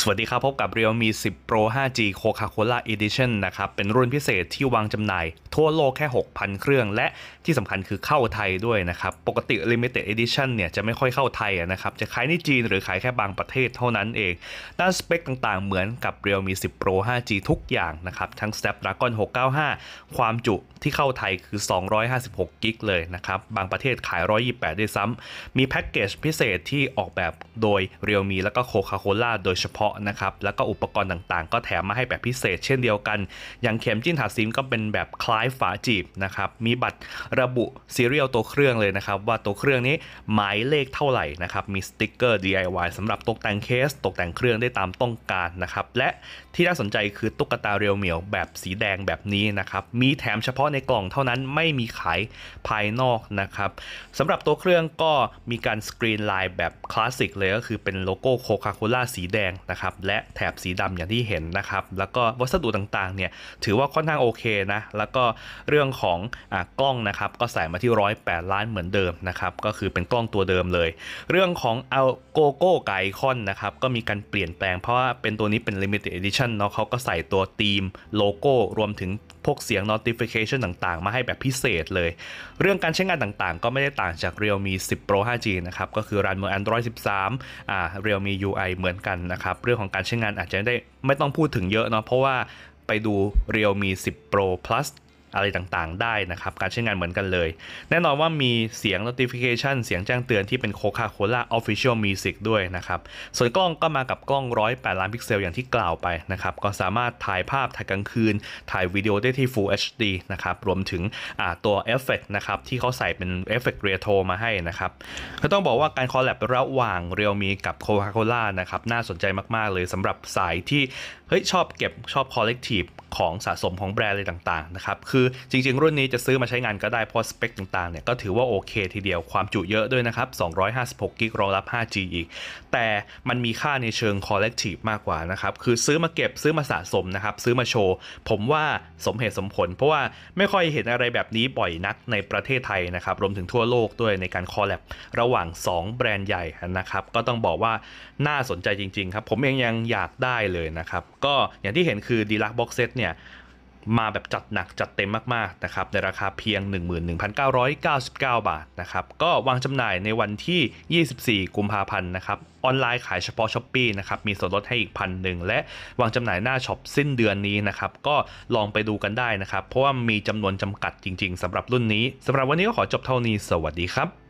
สวัสดีครับ พบกับ Realme 10 Pro 5G Coca-Cola Edition นะครับ เป็นรุ่นพิเศษที่วางจำหน่าย ทั่วโลกแค่ 6,000 เครื่อง และที่สำคัญคือเข้าไทยด้วยนะครับ ปกติ Limited Edition เนี่ย จะไม่ค่อยเข้าไทยนะครับ จะขายในจีนหรือขายแค่บางประเทศเท่านั้นเองด้านสเปคต่างๆ เหมือนกับ Realme 10 Pro 5G ทุกอย่างนะครับ ทั้ง Snapdragon 695 ความจุที่เข้าไทยคือ256กิกเลยนะครับบางประเทศขาย 128ด้วยซ้ำมีแพ็กเกจพิเศษที่ออกแบบโดย Realme แล้วก็ Coca-Cola โดยเฉพาะาะนะครับแล้วก็อุปกรณ์ต่างๆ ก็แถมมาให้แบบพิเศษเช่นเดียวกัน อย่างเข็มจิ้นถาซิมก็เป็นแบบคล้ายฝาจีบนะครับ มีบัตรระบุซีเรียลตัวเครื่องเลยนะครับ ว่าตัวเครื่องนี้หมายเลขเท่าไหร่นะครับ มีสติกเกอร์ DIY สำหรับตกแต่งเคส ตกแต่งเครื่องได้ตามต้องการนะครับและที่น่าสนใจคือตุ๊กตาเรียวเหมียวแบบสีแดงแบบนี้นะครับ มีแถมเฉพาะในกล่องเท่านั้นไม่มีขายภายนอกนะครับสำหรับตัวเครื่องก็มีการสกรีนลายแบบคลาสสิกเลยก็คือเป็นโลโก้โคคาโคล่าสีแดงนะครับและแถบสีดำอย่างที่เห็นนะครับ แล้วก็วัสดุต่างๆเนี่ย ถือว่าค่อนข้างโอเคนะ แล้วก็เรื่องของอกล้องนะครับ ก็ใส่มาที่ 108 ล้านเหมือนเดิมนะครับ ก็คือเป็นกล้องตัวเดิมเลย เรื่องของเอาโกโก้ ไกคอนนะครับ ก็มีการเปลี่ยนแปลง เพราะว่าเป็นตัวนี้เป็น limited edition เนาะเขาก็ใส่ตัวธีมโลโก้ รวมถึงพวกเสียง notification ต่างๆ มาให้แบบพิเศษเลย เรื่องการใช้งานต่างๆ ก็ไม่ได้ต่างจาก Realme 10 Pro 5G นะครับก็คือรันบน Android 13อ่า Realme UI เหมือนกันนะครับเรื่องของการใช้งานอาจจะได้ไม่ต้องพูดถึงเยอะเนาะเพราะว่าไปดู Realme 10 Pro Plus อะไรต่างๆได้นะครับ การใช้งานเหมือนกันเลย แน่นอนว่ามีเสียง notification เสียงแจ้งเตือนที่เป็น Coca-Cola Official Music ด้วยนะครับ ส่วนกล้องก็มากับกล้อง 108 ล้านพิกเซลอย่างที่กล่าวไปนะครับ ก็สามารถถ่ายภาพถ่ายกลางคืนถ่ายวิดีโอได้ที่ Full HD นะครับรวมถึงตัวเอฟเฟกนะครับ ที่เขาใส่เป็นเอฟเฟกต์เรียโทมาให้นะครับก็ต้องบอกว่าการคอลแลบระหว่างเรียวมีกับ Coca-Cola นะครับน่าสนใจมากๆเลยสำหรับสายที่เฮ้ยชอบเก็บชอบคอลเลกทีฟของสะสมของแบรนด์อะไรต่างๆนะครับคือจริง ๆ รุ่นนี้จะซื้อมาใช้งานก็ได้เพราะสเปคต่างๆ เนี่ย ก็ถือว่าโอเคทีเดียวความจุเยอะด้วยนะครับ 256 กิกรองรับ 5G อีก แต่มันมีค่าในเชิงคอลเลกทีฟมากกว่านะครับ คือซื้อมาเก็บซื้อมาสะสมนะครับ ซื้อมาโชว์ ผมว่าสมเหตุสมผล เพราะว่าไม่ค่อยเห็นอะไรแบบนี้บ่อยนักในประเทศไทยนะครับรวมถึงทั่วโลกด้วยในการคอลแลบระหว่าง 2 แบรนด์ใหญ่นะครับก็ต้องบอกว่าน่าสนใจจริงๆครับผมเองยังอยากได้เลยนะครับก็อย่างที่เห็นคือดีลักบ็อกเซตเนี่ยมาแบบจัดหนักจัดเต็มมากๆนะครับในราคาเพียง 11,999 บาทนะครับก็วางจำหน่ายในวันที่ 24 กุมภาพันธ์นะครับออนไลน์ขายเฉพาะช้อปปีนะครับมีส่วนลดให้อีกพันหนึ่งและวางจำหน่ายหน้าช็อปสิ้นเดือนนี้นะครับก็ลองไปดูกันได้นะครับเพราะว่ามีจำนวนจำกัดจริงๆสำหรับรุ่นนี้สำหรับวันนี้ก็ขอจบเท่านี้สวัสดีครับ